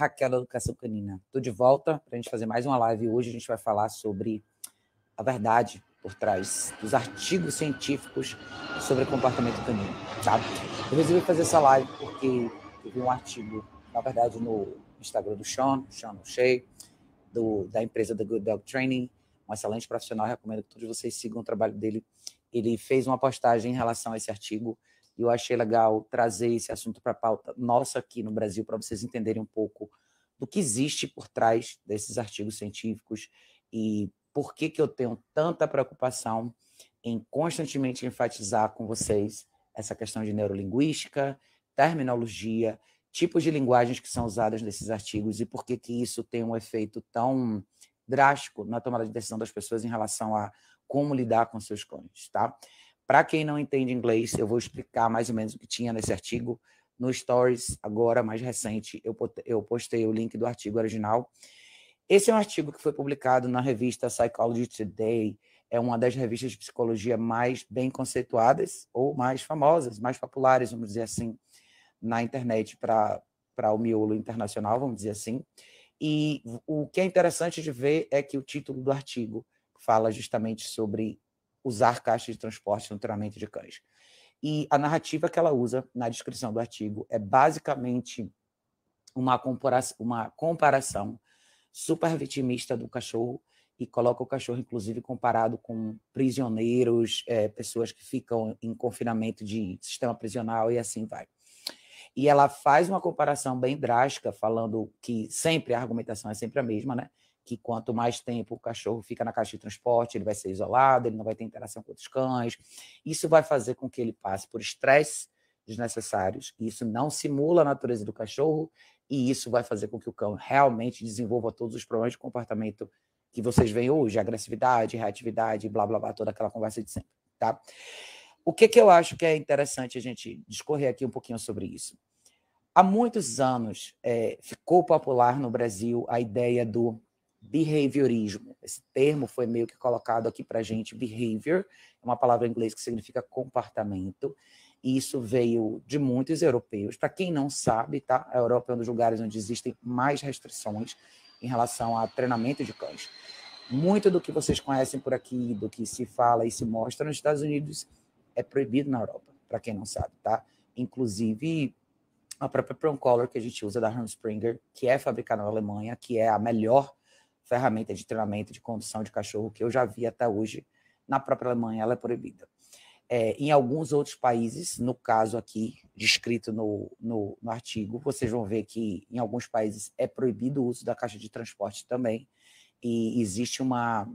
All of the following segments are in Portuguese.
Raquel da Educação Canina. Estou de volta para a gente fazer mais uma live. Hoje a gente vai falar sobre a verdade por trás dos artigos científicos sobre comportamento canino, tá? Eu resolvi fazer essa live porque eu vi um artigo, na verdade, no Instagram do Sean, Sean O'Shea, do, da empresa da Good Dog Training, um excelente profissional, recomendo que todos vocês sigam o trabalho dele. Ele fez uma postagem em relação a esse artigo e eu achei legal trazer esse assunto para a pauta nossa aqui no Brasil, para vocês entenderem um pouco do que existe por trás desses artigos científicos e por que, que eu tenho tanta preocupação em constantemente enfatizar com vocês essa questão de neurolinguística, terminologia, tipos de linguagens que são usadas nesses artigos e por que, que isso tem um efeito tão drástico na tomada de decisão das pessoas em relação a como lidar com seus clones, tá? Para quem não entende inglês, eu vou explicar mais ou menos o que tinha nesse artigo. No Stories, agora mais recente, eu postei o link do artigo original. Esse é um artigo que foi publicado na revista Psychology Today, é uma das revistas de psicologia mais bem conceituadas, ou mais famosas, mais populares, vamos dizer assim, na internet para o miolo internacional, vamos dizer assim. E o que é interessante de ver é que o título do artigo fala justamente sobre usar caixa de transporte no treinamento de cães. E a narrativa que ela usa na descrição do artigo é basicamente uma comparação, uma comparação super vitimista do cachorro e coloca o cachorro, inclusive, comparado com prisioneiros, é, pessoas que ficam em confinamento de sistema prisional e assim vai. E ela faz uma comparação bem drástica, falando que sempre a argumentação é sempre a mesma, né? que quanto mais tempo o cachorro fica na caixa de transporte, ele vai ser isolado, ele não vai ter interação com outros cães. Isso vai fazer com que ele passe por estresse desnecessários. Isso não simula a natureza do cachorro e isso vai fazer com que o cão realmente desenvolva todos os problemas de comportamento que vocês veem hoje, agressividade, reatividade, blá blá blá, toda aquela conversa de sempre, tá? O que, que eu acho que é interessante a gente discorrer aqui um pouquinho sobre isso? Há muitos anos é, ficou popular no Brasil a ideia do behaviorismo. Esse termo foi meio que colocado aqui para gente. Behavior é uma palavra em inglês que significa comportamento. E isso veio de muitos europeus. Para quem não sabe, tá? A Europa é um dos lugares onde existem mais restrições em relação a treinamento de cães. Muito do que vocês conhecem por aqui, do que se fala e se mostra nos Estados Unidos, é proibido na Europa, para quem não sabe, tá? Inclusive a própria prong collar que a gente usa da Hans Springer, que é fabricada na Alemanha, que é a melhor ferramenta de treinamento de condução de cachorro que eu já vi até hoje. Na própria Alemanha, ela é proibida. É, em alguns outros países, no caso aqui, descrito no, no, no, artigo, vocês vão ver que em alguns países é proibido o uso da caixa de transporte também, e existe uma,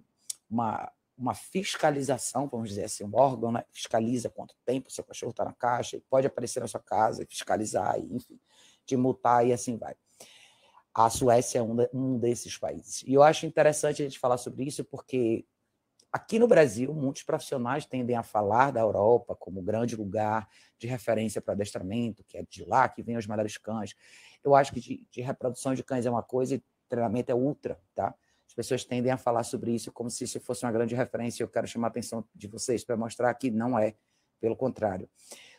uma, uma fiscalização, vamos dizer assim, um órgão né, fiscaliza quanto tempo seu cachorro está na caixa, pode aparecer na sua casa, fiscalizar, enfim, de multar e assim vai. A Suécia é um, um desses países. E eu acho interessante a gente falar sobre isso, porque Aqui no Brasil, muitos profissionais tendem a falar da Europa como grande lugar de referência para adestramento, que é de lá que vem os melhores cães. Eu acho que de, de, reprodução de cães é uma coisa e treinamento é outra, tá? As pessoas tendem a falar sobre isso como se isso fosse uma grande referência. Eu quero chamar a atenção de vocês para mostrar que não é, pelo contrário.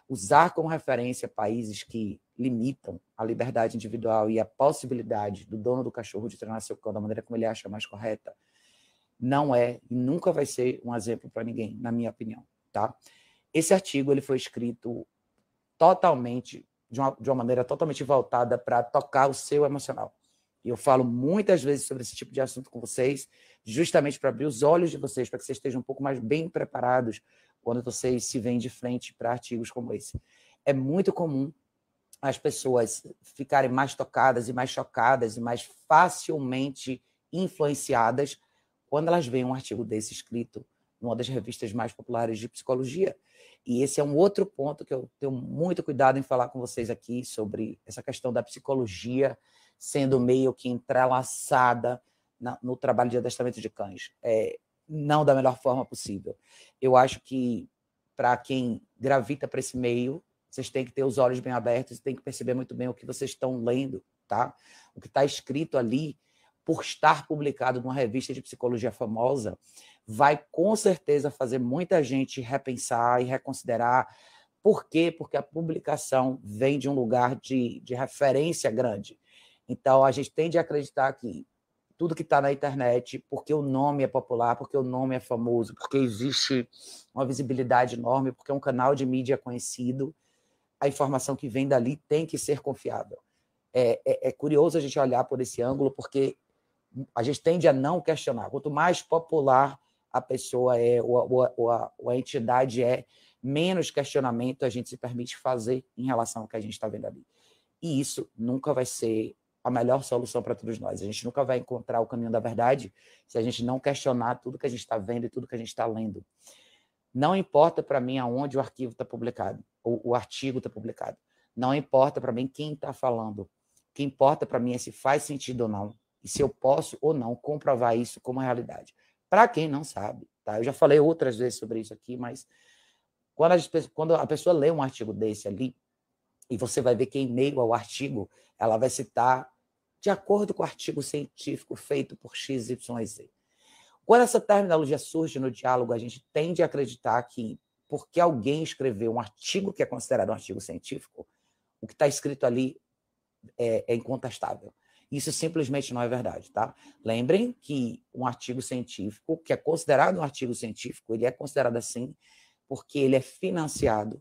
Usar como referência países que limitam a liberdade individual e a possibilidade do dono do cachorro de treinar seu cão da maneira como ele acha mais correta, não é e nunca vai ser um exemplo para ninguém, na minha opinião, tá? Esse artigo ele foi escrito totalmente de uma, de uma maneira totalmente voltada para tocar o seu emocional. E eu falo muitas vezes sobre esse tipo de assunto com vocês, justamente para abrir os olhos de vocês, para que vocês estejam um pouco mais bem preparados quando vocês se veem de frente para artigos como esse. É muito comum as pessoas ficarem mais tocadas e mais chocadas e mais facilmente influenciadas quando elas veem um artigo desse escrito numa das revistas mais populares de psicologia. E esse é um outro ponto que eu tenho muito cuidado em falar com vocês aqui sobre essa questão da psicologia sendo meio que entrelaçada na, no trabalho de adestramento de cães. É, não da melhor forma possível. Eu acho que para quem gravita para esse meio, vocês têm que ter os olhos bem abertos e têm que perceber muito bem o que vocês estão lendo, tá? O que está escrito ali, por estar publicado numa revista de psicologia famosa, vai com certeza fazer muita gente repensar e reconsiderar. Por quê? Porque a publicação vem de um lugar de, de referência grande. Então, a gente tem de acreditar que tudo que está na internet, porque o nome é popular, porque o nome é famoso, porque existe uma visibilidade enorme, porque é um canal de mídia conhecido, a informação que vem dali tem que ser confiável. É, é, é, curioso a gente olhar por esse ângulo, porque a gente tende a não questionar. Quanto mais popular a pessoa é, ou a, ou a, ou a entidade é, menos questionamento a gente se permite fazer em relação ao que a gente está vendo ali. E isso nunca vai ser a melhor solução para todos nós. A gente nunca vai encontrar o caminho da verdade se a gente não questionar tudo que a gente está vendo e tudo que a gente está lendo. Não importa para mim aonde o arquivo está publicado o, o artigo está publicado. Não importa para mim quem está falando. O que importa para mim é se faz sentido ou não. E se eu posso ou não comprovar isso como realidade. Para quem não sabe, tá? Eu já falei outras vezes sobre isso aqui, mas quando a, gente, quando a pessoa lê um artigo desse ali, e você vai ver que em meio ao artigo, ela vai citar de acordo com o artigo científico feito por XYZ. Quando essa terminologia surge no diálogo, a gente tende a acreditar que porque alguém escreveu um artigo que é considerado um artigo científico, o que está escrito ali é, é, incontestável. Isso simplesmente não é verdade, tá? Lembrem que um artigo científico, que é considerado um artigo científico, ele é considerado assim porque ele é financiado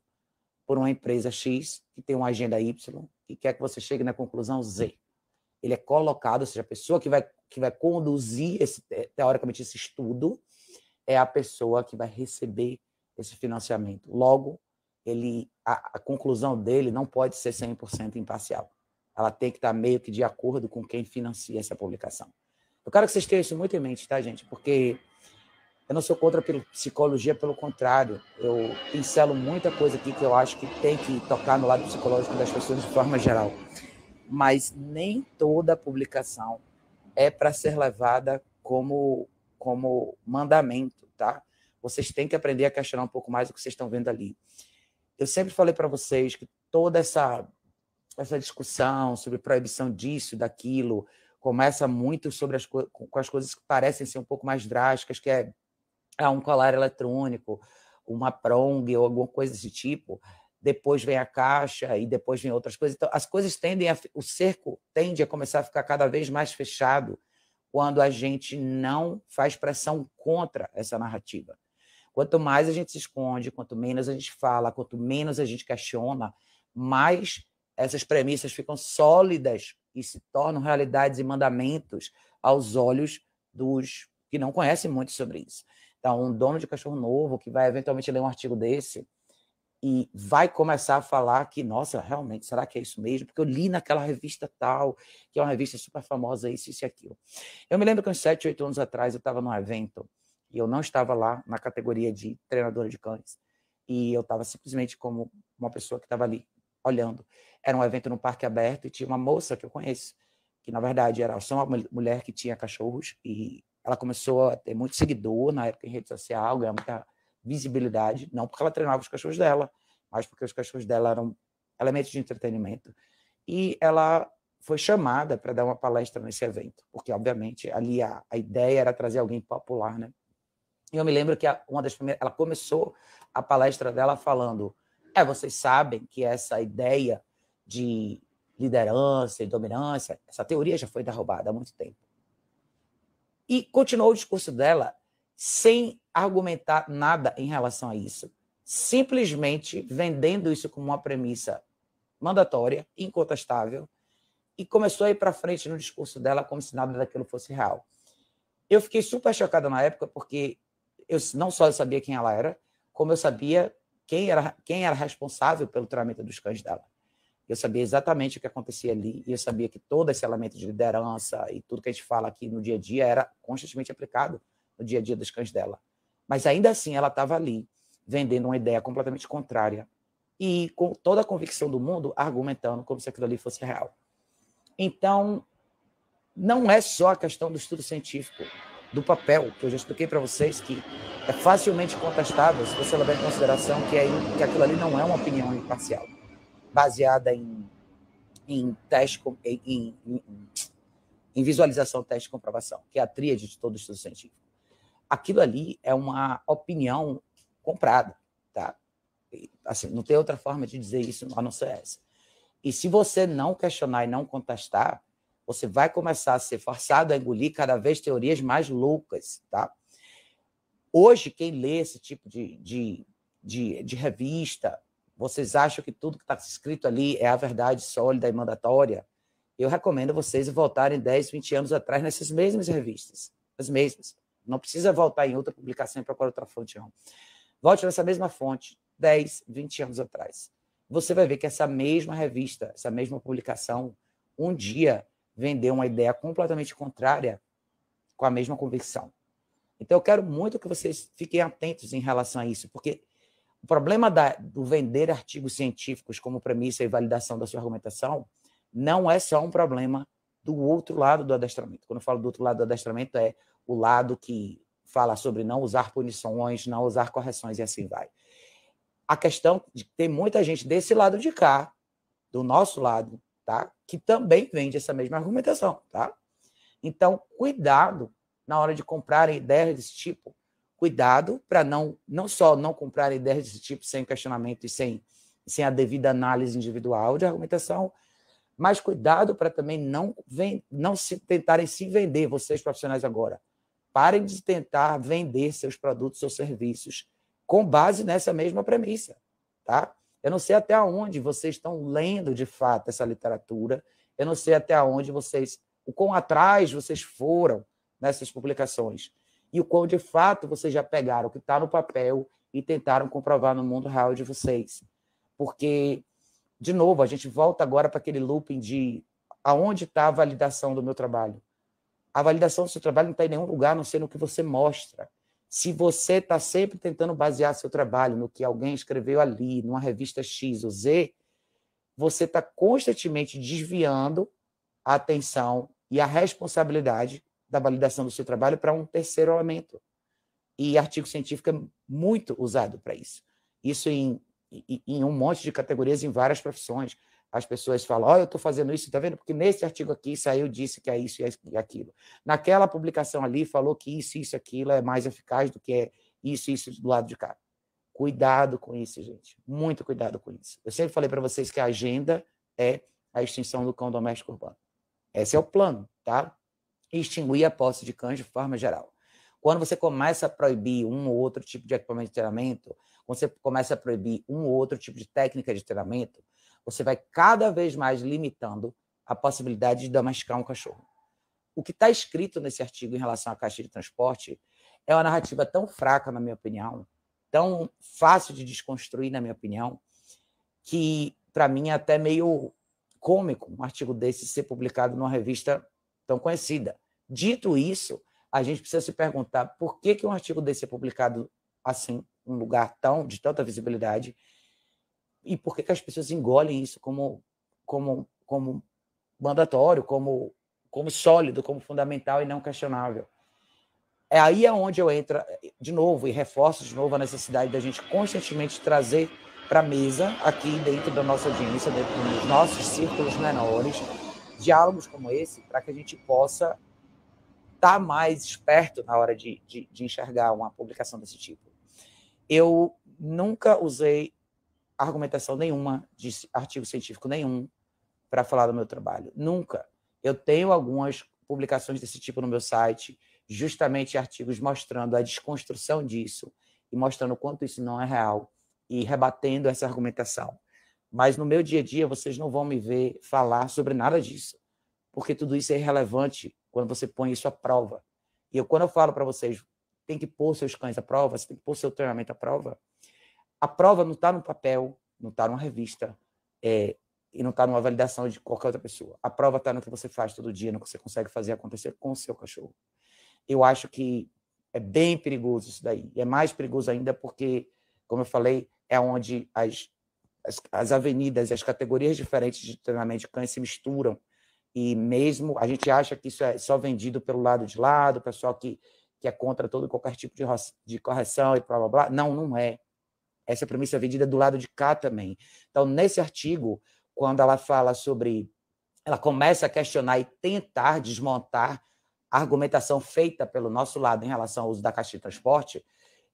por uma empresa X que tem uma agenda Y e quer que você chegue na conclusão Z. Ele é colocado, ou seja, a pessoa que vai, que vai conduzir, esse, teoricamente, esse estudo é a pessoa que vai receber esse financiamento. Logo, ele, a, a conclusão dele não pode ser 100% imparcial. Ela tem que estar meio que de acordo com quem financia essa publicação. Eu quero que vocês tenham isso muito em mente, tá, gente? Porque eu não sou contra a psicologia, pelo contrário. Eu pincelo muita coisa aqui que eu acho que tem que tocar no lado psicológico das pessoas de forma geral. Mas nem toda publicação é para ser levada como, como mandamento, tá? Vocês têm que aprender a questionar um pouco mais o que vocês estão vendo ali. Eu sempre falei para vocês que toda essa essa discussão sobre proibição disso, daquilo, começa muito sobre as com as coisas que parecem ser um pouco mais drásticas, que é, é um colar eletrônico, uma prong ou alguma coisa desse tipo depois vem a caixa e depois vem outras coisas. Então, as coisas tendem a, o cerco tende a começar a ficar cada vez mais fechado quando a gente não faz pressão contra essa narrativa. Quanto mais a gente se esconde, quanto menos a gente fala, quanto menos a gente questiona, mais essas premissas ficam sólidas e se tornam realidades e mandamentos aos olhos dos que não conhecem muito sobre isso. Então, um dono de cachorro novo que vai eventualmente ler um artigo desse e vai começar a falar que, nossa, realmente, será que é isso mesmo? Porque eu li naquela revista tal, que é uma revista super famosa, isso, isso e aquilo. Eu me lembro que uns 7, 8 anos atrás eu estava num evento e eu não estava lá na categoria de treinadora de cães. E eu estava simplesmente como uma pessoa que estava ali olhando. Era um evento no parque aberto e tinha uma moça que eu conheço, que na verdade era só uma mulher que tinha cachorros e ela começou a ter muito seguidor na época em rede social, ganhar muita visibilidade, não porque ela treinava os cachorros dela, mas porque os cachorros dela eram elementos de entretenimento. E ela foi chamada para dar uma palestra nesse evento, porque obviamente ali a, a ideia era trazer alguém popular, né? E eu me lembro que uma das primeiras, ela começou a palestra dela falando: é, vocês sabem que essa ideia de liderança e dominância, essa teoria já foi derrubada há muito tempo. E continuou o discurso dela sem argumentar nada em relação a isso, simplesmente vendendo isso como uma premissa mandatória, incontestável, e começou a ir para frente no discurso dela como se nada daquilo fosse real. Eu fiquei super chocada na época porque eu não só eu sabia quem ela era, como eu sabia quem era, quem era responsável pelo treinamento dos cães dela. Eu sabia exatamente o que acontecia ali e eu sabia que todo esse elemento de liderança e tudo que a gente fala aqui no dia a dia era constantemente aplicado no dia a dia dos cães dela. Mas ainda assim ela estava ali vendendo uma ideia completamente contrária e com toda a convicção do mundo argumentando como se aquilo ali fosse real. Então, não é só a questão do estudo científico, do papel, que eu já expliquei para vocês, que é facilmente contestável se você levar em consideração que, é, que aquilo ali não é uma opinião imparcial, baseada em, em teste, em, em, em, em visualização, teste comprovação, que é a tríade de todo estudo científico. Aquilo ali é uma opinião comprada, tá? Assim, não tem outra forma de dizer isso a não ser essa. E se você não questionar e não contestar, você vai começar a ser forçado a engolir cada vez teorias mais loucas, tá? Hoje, quem lê esse tipo de, de, de, de revista, vocês acham que tudo que está escrito ali é a verdade sólida e mandatória? Eu recomendo vocês voltarem 10, 20 anos atrás nessas mesmas revistas, as mesmas. Não precisa voltar em outra publicação e procurar outra fonte, não. Volte nessa mesma fonte, 10, 20 anos atrás. Você vai ver que essa mesma revista, essa mesma publicação, um dia vender uma ideia completamente contrária com a mesma convicção. Então, eu quero muito que vocês fiquem atentos em relação a isso, porque o problema da, do vender artigos científicos como premissa e validação da sua argumentação não é só um problema do outro lado do adestramento. Quando eu falo do outro lado do adestramento, é o lado que fala sobre não usar punições, não usar correções e assim vai. A questão de que tem muita gente desse lado de cá, do nosso lado, tá? Que também vende essa mesma argumentação, tá? Então, cuidado na hora de comprar ideias desse tipo. Cuidado para não, não só não comprar ideias desse tipo sem questionamento e sem, sem a devida análise individual de argumentação, mas cuidado para também não, não se tentarem se vender, vocês profissionais agora. Parem de tentar vender seus produtos ou serviços com base nessa mesma premissa, tá? Eu não sei até onde vocês estão lendo de fato essa literatura, eu não sei até onde vocês, o quão atrás vocês foram nessas publicações e o quão de fato vocês já pegaram o que está no papel e tentaram comprovar no mundo real de vocês. Porque, de novo, a gente volta agora para aquele looping de aonde está a validação do meu trabalho. A validação do seu trabalho não está em nenhum lugar, a não ser no que você mostra. Se você está sempre tentando basear seu trabalho no que alguém escreveu ali, numa revista X ou Z, você está constantemente desviando a atenção e a responsabilidade da validação do seu trabalho para um terceiro elemento. E artigo científico é muito usado para isso. Isso em, em um monte de categorias, em várias profissões as pessoas falam, olha, eu estou fazendo isso, está vendo? Porque nesse artigo aqui saiu, disse que é, é isso e aquilo. Naquela publicação ali falou que isso, isso, aquilo é mais eficaz do que é isso, isso do lado de cá. Cuidado com isso, gente. Muito cuidado com isso. Eu sempre falei para vocês que a agenda é a extinção do cão doméstico urbano. Esse é o plano, tá? Extinguir a posse de cães de forma geral. Quando você começa a proibir um ou outro tipo de equipamento de treinamento, quando você começa a proibir um ou outro tipo de técnica de treinamento, você vai cada vez mais limitando a possibilidade de damascar um cachorro. O que está escrito nesse artigo em relação à caixa de transporte é uma narrativa tão fraca, na minha opinião, tão fácil de desconstruir, na minha opinião, que para mim é até meio cômico um artigo desse ser publicado numa revista tão conhecida. Dito isso, a gente precisa se perguntar por que, que um artigo desse é publicado assim, um lugar tão de tanta visibilidade, e por que, que as pessoas engolem isso como, como, como mandatório, como, como sólido, como fundamental e não questionável? É aí aonde eu entro de novo e reforço de novo a necessidade da gente constantemente trazer para a mesa, aqui dentro da nossa audiência, dentro dos nossos círculos menores, diálogos como esse, para que a gente possa estar tá mais esperto na hora de, de, de enxergar uma publicação desse tipo. Eu nunca usei argumentação nenhuma, de artigo científico nenhum para falar do meu trabalho. Nunca. Eu tenho algumas publicações desse tipo no meu site, justamente artigos mostrando a desconstrução disso e mostrando o quanto isso não é real e rebatendo essa argumentação. Mas no meu dia a dia vocês não vão me ver falar sobre nada disso, porque tudo isso é irrelevante quando você põe isso à prova. E eu, quando eu falo para vocês, tem que pôr seus cães à prova, você tem que pôr seu treinamento à prova, a prova não está no papel, não está numa revista é, e não está numa validação de qualquer outra pessoa. A prova está no que você faz todo dia, no que você consegue fazer acontecer com o seu cachorro. Eu acho que é bem perigoso isso daí. E é mais perigoso ainda porque, como eu falei, é onde as, as, as avenidas e as categorias diferentes de treinamento de cães se misturam. E mesmo a gente acha que isso é só vendido pelo lado de lado, pessoal que, que é contra todo qualquer tipo de, de correção e blá blá blá. Não, não é. Essa premissa é vendida do lado de cá também. Então, nesse artigo, quando ela fala sobre. Ela começa a questionar e tentar desmontar a argumentação feita pelo nosso lado em relação ao uso da caixa de transporte.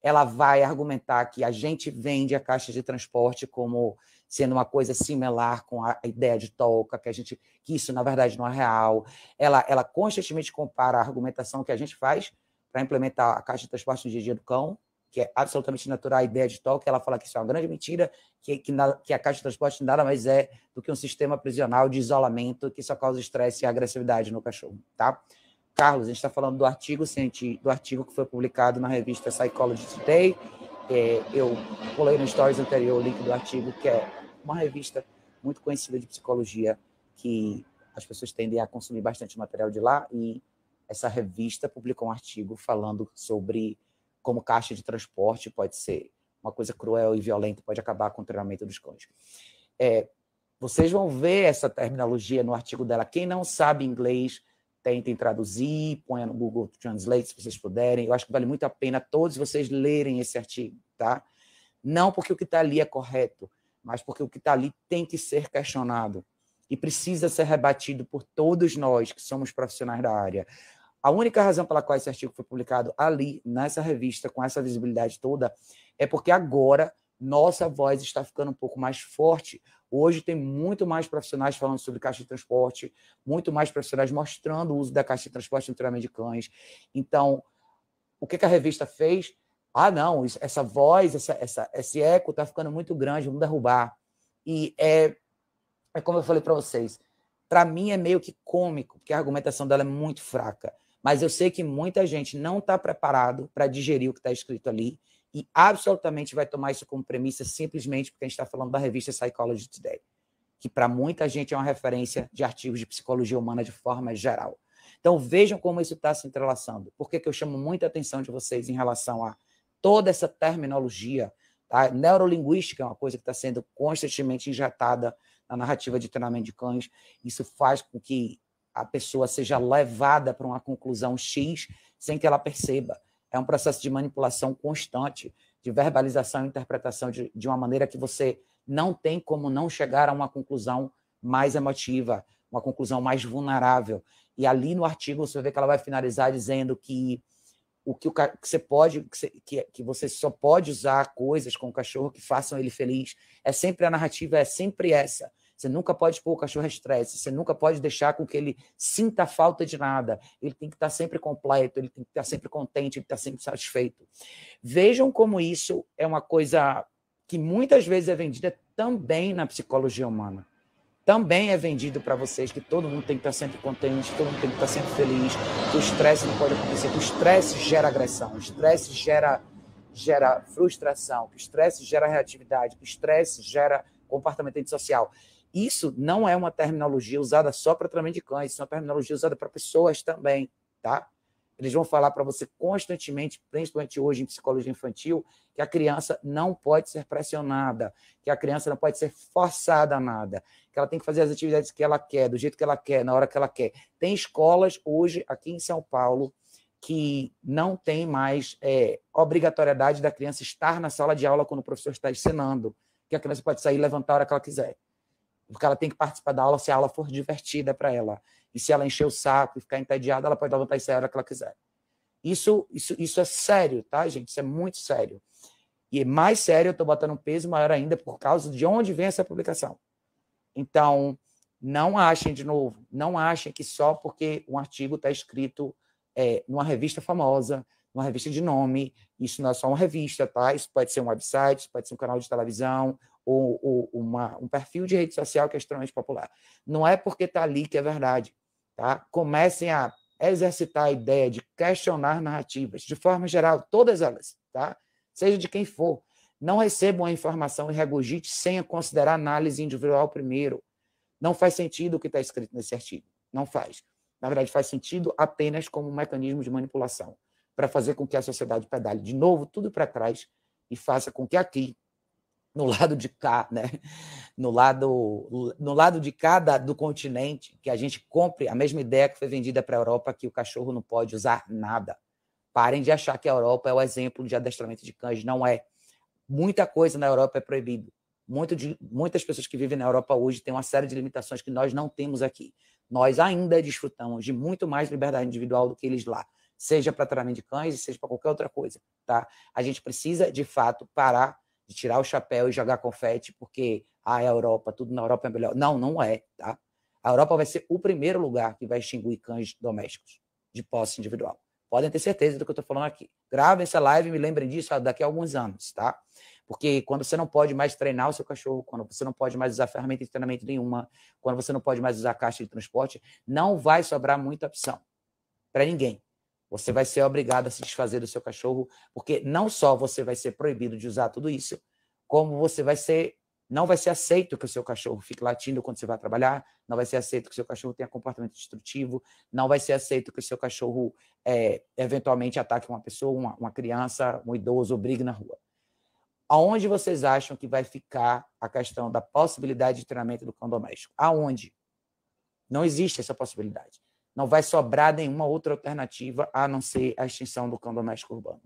Ela vai argumentar que a gente vende a caixa de transporte como sendo uma coisa similar com a ideia de toca, que a gente que isso na verdade não é real. Ela ela constantemente compara a argumentação que a gente faz para implementar a caixa de transporte no dia a dia do cão que é absolutamente natural a ideia de toque, ela fala que isso é uma grande mentira, que, que, na, que a Caixa de Transporte nada mais é do que um sistema prisional de isolamento que só causa estresse e agressividade no cachorro, tá? Carlos, a gente está falando do artigo, do artigo que foi publicado na revista Psychology Today, é, eu pulei no stories anterior o link do artigo, que é uma revista muito conhecida de psicologia, que as pessoas tendem a consumir bastante material de lá, e essa revista publicou um artigo falando sobre como caixa de transporte, pode ser uma coisa cruel e violenta, pode acabar com o treinamento dos cães. É, vocês vão ver essa terminologia no artigo dela. Quem não sabe inglês, tentem traduzir, ponha no Google Translate se vocês puderem. Eu acho que vale muito a pena todos vocês lerem esse artigo, tá? Não porque o que está ali é correto, mas porque o que está ali tem que ser questionado e precisa ser rebatido por todos nós que somos profissionais da área. A única razão pela qual esse artigo foi publicado ali, nessa revista, com essa visibilidade toda, é porque agora nossa voz está ficando um pouco mais forte. Hoje tem muito mais profissionais falando sobre caixa de transporte, muito mais profissionais mostrando o uso da caixa de transporte no treinamento de cães. Então, o que, a revista fez? Ah, não, essa voz, essa, essa esse eco está ficando muito grande, vamos derrubar. E é, é como eu falei para vocês, para mim é meio que cômico, porque a argumentação dela é muito fraca. Mas eu sei que muita gente não está preparado para digerir o que está escrito ali e absolutamente vai tomar isso como premissa simplesmente porque a gente está falando da revista Psychology Today, que para muita gente é uma referência de artigos de psicologia humana de forma geral. Então vejam como isso está se entrelaçando. Por que, que eu chamo muita atenção de vocês em relação a toda essa terminologia? Tá? Neurolinguística é uma coisa que está sendo constantemente injetada na narrativa de treinamento de cães. Isso faz com que a pessoa seja levada para uma conclusão X sem que ela perceba. É um processo de manipulação constante, de verbalização e interpretação de, de uma maneira que você não tem como não chegar a uma conclusão mais emotiva, uma conclusão mais vulnerável. E ali no artigo você vê que ela vai finalizar dizendo que o que, o, que você pode, que você, que, que você só pode usar coisas com o cachorro que façam ele feliz. É sempre a narrativa, é sempre essa. Você nunca pode pôr o cachorro em estresse, você nunca pode deixar com que ele sinta falta de nada. Ele tem que estar sempre completo, ele tem que estar sempre contente, ele tem que estar sempre satisfeito. Vejam como isso é uma coisa que muitas vezes é vendida também na psicologia humana. Também é vendido para vocês que todo mundo tem que estar sempre contente, todo mundo tem que estar sempre feliz, que o estresse não pode acontecer, que o estresse gera agressão, o estresse gera, gera frustração, que o estresse gera reatividade, que o estresse gera comportamento antissocial. Isso não é uma terminologia usada só para tratamento de cães, isso é uma terminologia usada para pessoas também, tá? Eles vão falar para você constantemente, principalmente hoje em psicologia infantil, que a criança não pode ser pressionada, que a criança não pode ser forçada a nada, que ela tem que fazer as atividades que ela quer, do jeito que ela quer, na hora que ela quer. Tem escolas hoje aqui em São Paulo que não tem mais é, obrigatoriedade da criança estar na sala de aula quando o professor está ensinando, que a criança pode sair e levantar a hora que ela quiser porque ela tem que participar da aula se a aula for divertida para ela. E se ela encher o saco e ficar entediada, ela pode levantar isso a hora que ela quiser. Isso, isso, isso é sério, tá, gente? Isso é muito sério. E mais sério, eu estou botando um peso maior ainda por causa de onde vem essa publicação. Então, não achem, de novo, não achem que só porque um artigo está escrito é, numa revista famosa, numa revista de nome, isso não é só uma revista, tá? Isso pode ser um website, isso pode ser um canal de televisão, ou, ou uma, um perfil de rede social que é extremamente popular. Não é porque está ali que é verdade. Tá? Comecem a exercitar a ideia de questionar narrativas, de forma geral, todas elas, tá? seja de quem for. Não recebam a informação e regurgite sem considerar análise individual primeiro. Não faz sentido o que está escrito nesse artigo. Não faz. Na verdade, faz sentido apenas como um mecanismo de manipulação para fazer com que a sociedade pedale de novo tudo para trás e faça com que aqui no lado de cá, né? no, lado, no lado de cada do continente, que a gente compre a mesma ideia que foi vendida para a Europa, que o cachorro não pode usar nada. Parem de achar que a Europa é o exemplo de adestramento de cães. Não é. Muita coisa na Europa é proibido. Muito de, muitas pessoas que vivem na Europa hoje têm uma série de limitações que nós não temos aqui. Nós ainda desfrutamos de muito mais liberdade individual do que eles lá seja para treinamento de cães, seja para qualquer outra coisa, tá? A gente precisa, de fato, parar de tirar o chapéu e jogar confete, porque ah, a Europa, tudo na Europa é melhor. Não, não é, tá? A Europa vai ser o primeiro lugar que vai extinguir cães domésticos de posse individual. Podem ter certeza do que eu estou falando aqui. Gravem essa live e me lembrem disso daqui a alguns anos, tá? Porque quando você não pode mais treinar o seu cachorro, quando você não pode mais usar ferramenta de treinamento nenhuma, quando você não pode mais usar caixa de transporte, não vai sobrar muita opção para ninguém. Você vai ser obrigado a se desfazer do seu cachorro, porque não só você vai ser proibido de usar tudo isso, como você vai ser não vai ser aceito que o seu cachorro fique latindo quando você vai trabalhar, não vai ser aceito que o seu cachorro tenha comportamento destrutivo, não vai ser aceito que o seu cachorro é, eventualmente ataque uma pessoa, uma, uma criança, um idoso, brigue na rua. Aonde vocês acham que vai ficar a questão da possibilidade de treinamento do cão doméstico? Aonde? Não existe essa possibilidade. Não vai sobrar nenhuma outra alternativa a não ser a extinção do cão doméstico urbano.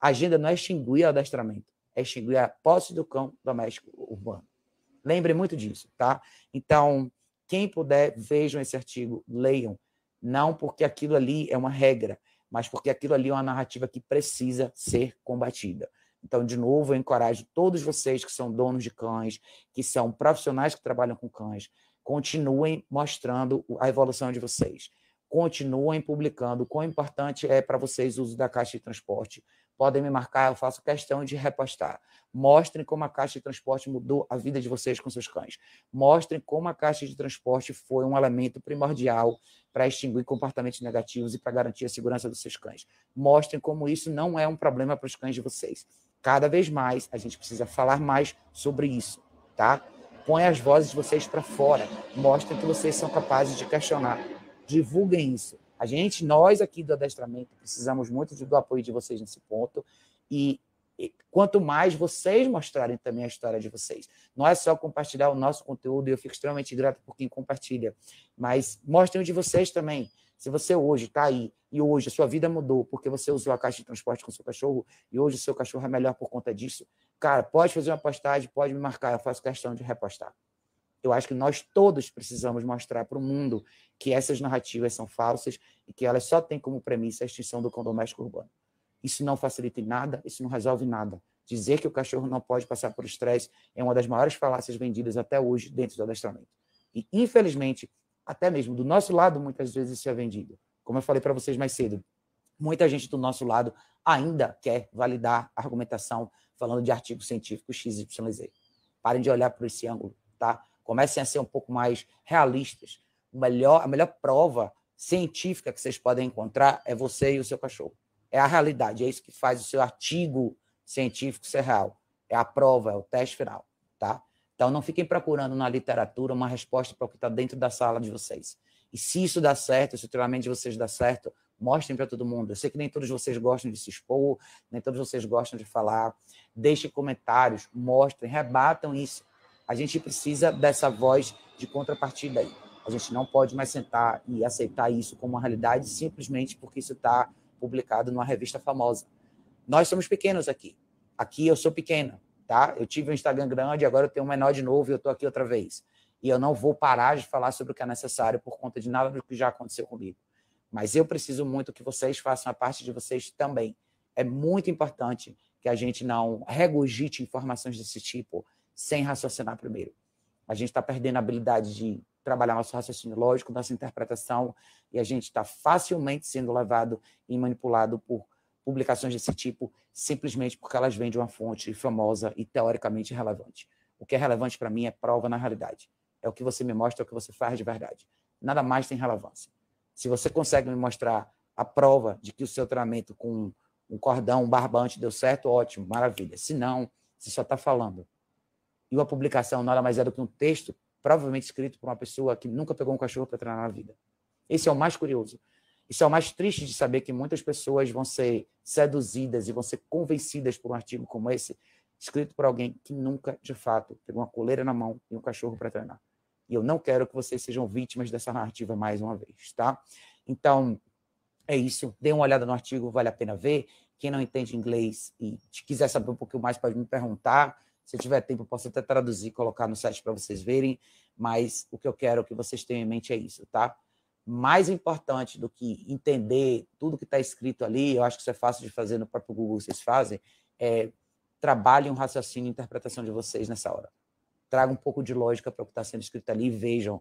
A agenda não é extinguir o adestramento, é extinguir a posse do cão doméstico urbano. Lembre muito disso, tá? Então, quem puder, vejam esse artigo, leiam. Não porque aquilo ali é uma regra, mas porque aquilo ali é uma narrativa que precisa ser combatida. Então, de novo, eu encorajo todos vocês que são donos de cães, que são profissionais que trabalham com cães, continuem mostrando a evolução de vocês. Continuem publicando. O quão importante é para vocês o uso da caixa de transporte? Podem me marcar, eu faço questão de repostar. Mostrem como a caixa de transporte mudou a vida de vocês com seus cães. Mostrem como a caixa de transporte foi um elemento primordial para extinguir comportamentos negativos e para garantir a segurança dos seus cães. Mostrem como isso não é um problema para os cães de vocês. Cada vez mais a gente precisa falar mais sobre isso, tá? Põe as vozes de vocês para fora. Mostrem que vocês são capazes de questionar divulguem isso. A gente, nós aqui do adestramento, precisamos muito do apoio de vocês nesse ponto. E, e, quanto mais vocês mostrarem também a história de vocês. Não é só compartilhar o nosso conteúdo, e eu fico extremamente grato por quem compartilha, mas mostrem o de vocês também. Se você hoje está aí e hoje a sua vida mudou porque você usou a caixa de transporte com o seu cachorro e hoje o seu cachorro é melhor por conta disso, cara, pode fazer uma postagem, pode me marcar, eu faço questão de repostar. Eu acho que nós todos precisamos mostrar para o mundo que essas narrativas são falsas e que elas só têm como premissa a extinção do condomínio urbano. Isso não facilita em nada, isso não resolve nada. Dizer que o cachorro não pode passar por estresse é uma das maiores falácias vendidas até hoje dentro do adestramento. E, infelizmente, até mesmo do nosso lado, muitas vezes isso é vendido. Como eu falei para vocês mais cedo, muita gente do nosso lado ainda quer validar a argumentação falando de artigo científico XYZ. Parem de olhar por esse ângulo, tá? comecem a ser um pouco mais realistas. O melhor, a melhor prova científica que vocês podem encontrar é você e o seu cachorro. É a realidade, é isso que faz o seu artigo científico ser real. É a prova, é o teste final, tá? Então não fiquem procurando na literatura uma resposta para o que está dentro da sala de vocês. E se isso dá certo, se o treinamento de vocês dá certo, mostrem para todo mundo. Eu sei que nem todos vocês gostam de se expor, nem todos vocês gostam de falar. Deixem comentários, mostrem, rebatam isso a gente precisa dessa voz de contrapartida aí. A gente não pode mais sentar e aceitar isso como uma realidade simplesmente porque isso está publicado numa revista famosa. Nós somos pequenos aqui. Aqui eu sou pequena, tá? Eu tive um Instagram grande, agora eu tenho um menor de novo e eu estou aqui outra vez. E eu não vou parar de falar sobre o que é necessário por conta de nada do que já aconteceu comigo. Mas eu preciso muito que vocês façam a parte de vocês também. É muito importante que a gente não regurgite informações desse tipo, sem raciocinar primeiro. A gente está perdendo a habilidade de trabalhar nosso raciocínio lógico, nossa interpretação, e a gente está facilmente sendo levado e manipulado por publicações desse tipo, simplesmente porque elas vêm de uma fonte famosa e teoricamente relevante. O que é relevante para mim é prova na realidade. É o que você me mostra, é o que você faz de verdade. Nada mais tem relevância. Se você consegue me mostrar a prova de que o seu treinamento com um cordão, um barbante deu certo, ótimo, maravilha. Se não, você só está falando. E uma publicação nada mais é do que um texto, provavelmente escrito por uma pessoa que nunca pegou um cachorro para treinar na vida. Esse é o mais curioso. Isso é o mais triste de saber que muitas pessoas vão ser seduzidas e vão ser convencidas por um artigo como esse, escrito por alguém que nunca, de fato, pegou uma coleira na mão e um cachorro para treinar. E eu não quero que vocês sejam vítimas dessa narrativa mais uma vez, tá? Então, é isso. Dê uma olhada no artigo, vale a pena ver. Quem não entende inglês e quiser saber um pouquinho mais, pode me perguntar. Se tiver tempo, posso até traduzir, e colocar no site para vocês verem, mas o que eu quero que vocês tenham em mente é isso, tá? Mais importante do que entender tudo que está escrito ali, eu acho que isso é fácil de fazer no próprio Google, vocês fazem, é trabalhem um raciocínio e interpretação de vocês nessa hora. Traga um pouco de lógica para o que está sendo escrito ali e vejam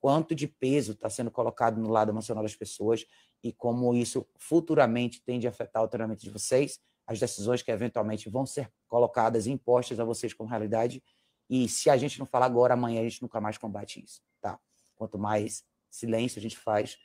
quanto de peso está sendo colocado no lado emocional das pessoas e como isso futuramente tende a afetar o treinamento de vocês, as decisões que eventualmente vão ser colocadas, impostas a vocês como realidade. E se a gente não falar agora, amanhã a gente nunca mais combate isso, tá? Quanto mais silêncio a gente faz,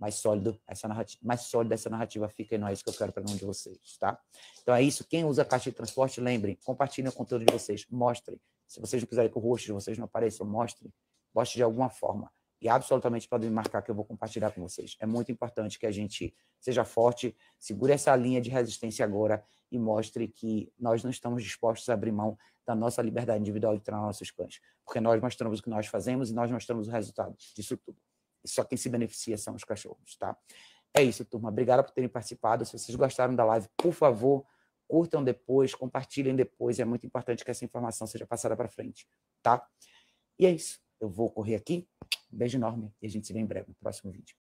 mais sólido essa narrativa, mais sólida essa narrativa fica e não é isso que eu quero para nenhum de vocês, tá? Então é isso. Quem usa caixa de transporte, lembrem, compartilhem o conteúdo de vocês, mostrem. Se vocês não quiserem que o rosto de vocês não apareça, mostrem. mostre de alguma forma. E absolutamente podem marcar que eu vou compartilhar com vocês. É muito importante que a gente seja forte, segure essa linha de resistência agora e mostre que nós não estamos dispostos a abrir mão da nossa liberdade individual de treinar nossos cães, porque nós mostramos o que nós fazemos e nós mostramos o resultado disso tudo. E só quem se beneficia são os cachorros, tá? É isso, turma. Obrigada por terem participado. Se vocês gostaram da live, por favor, curtam depois, compartilhem depois. É muito importante que essa informação seja passada para frente, tá? E é isso. Eu vou correr aqui. Um beijo enorme e a gente se vê em breve no próximo vídeo.